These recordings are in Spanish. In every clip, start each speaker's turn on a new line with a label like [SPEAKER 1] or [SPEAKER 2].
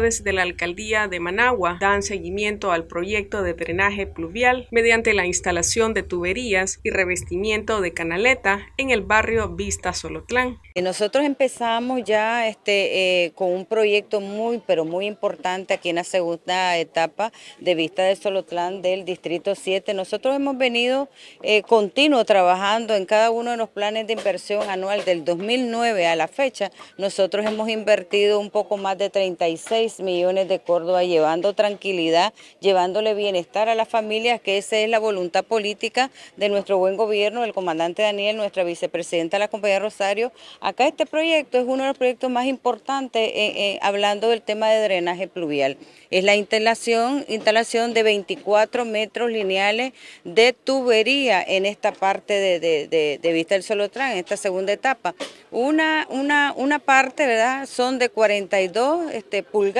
[SPEAKER 1] de la alcaldía de Managua dan seguimiento al proyecto de drenaje pluvial mediante la instalación de tuberías y revestimiento de canaleta en el barrio Vista Solotlán. Eh, nosotros empezamos ya este, eh, con un proyecto muy pero muy importante aquí en la segunda etapa de Vista de Solotlán del Distrito 7. Nosotros hemos venido eh, continuo trabajando en cada uno de los planes de inversión anual del 2009 a la fecha. Nosotros hemos invertido un poco más de 36 millones de Córdoba, llevando tranquilidad, llevándole bienestar a las familias, que esa es la voluntad política de nuestro buen gobierno, el comandante Daniel, nuestra vicepresidenta, la compañía Rosario. Acá este proyecto es uno de los proyectos más importantes eh, eh, hablando del tema de drenaje pluvial. Es la instalación, instalación de 24 metros lineales de tubería en esta parte de, Vista del Solotrán, en esta segunda etapa. Una, una, una parte, ¿verdad? Son de 42 este, pulgadas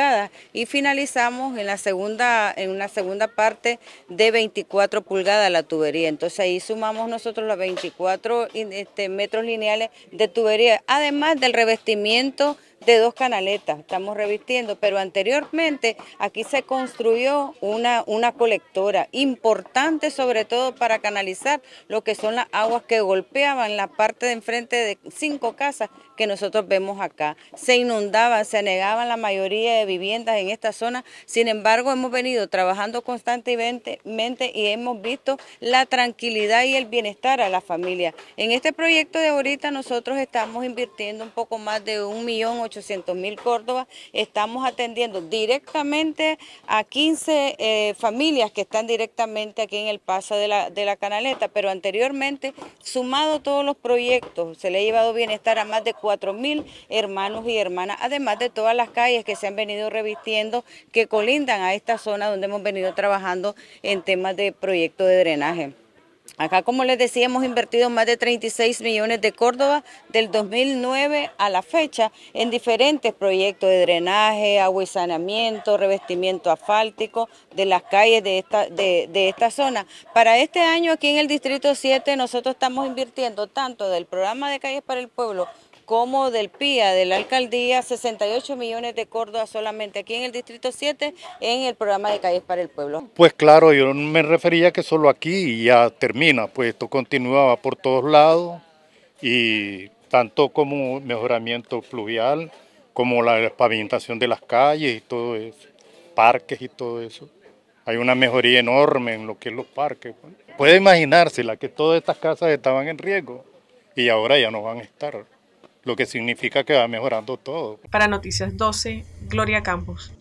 [SPEAKER 1] y finalizamos en la segunda, en una segunda parte de 24 pulgadas la tubería. Entonces ahí sumamos nosotros los 24 este, metros lineales de tubería, además del revestimiento de dos canaletas, estamos revistiendo, pero anteriormente aquí se construyó una, una colectora importante sobre todo para canalizar lo que son las aguas que golpeaban la parte de enfrente de cinco casas que nosotros vemos acá. Se inundaban, se anegaban la mayoría de viviendas en esta zona, sin embargo hemos venido trabajando constantemente y hemos visto la tranquilidad y el bienestar a la familia. En este proyecto de ahorita nosotros estamos invirtiendo un poco más de un millón 800 mil Córdoba, estamos atendiendo directamente a 15 eh, familias que están directamente aquí en el paso de la, de la canaleta, pero anteriormente, sumado todos los proyectos, se le ha llevado bienestar a más de 4 mil hermanos y hermanas, además de todas las calles que se han venido revistiendo, que colindan a esta zona donde hemos venido trabajando en temas de proyecto de drenaje. Acá, como les decía, hemos invertido más de 36 millones de Córdoba del 2009 a la fecha en diferentes proyectos de drenaje, agua y saneamiento, revestimiento asfáltico de las calles de esta, de, de esta zona. Para este año aquí en el Distrito 7 nosotros estamos invirtiendo tanto del programa de calles para el pueblo como del PIA, de la alcaldía, 68 millones de Córdoba solamente aquí en el Distrito 7 en el programa de Calles para el Pueblo.
[SPEAKER 2] Pues claro, yo me refería que solo aquí ya termina, pues esto continuaba por todos lados y tanto como mejoramiento fluvial, como la pavimentación de las calles y todo eso, parques y todo eso. Hay una mejoría enorme en lo que es los parques. Puede imaginársela que todas estas casas estaban en riesgo y ahora ya no van a estar lo que significa que va mejorando todo.
[SPEAKER 1] Para Noticias 12, Gloria Campos.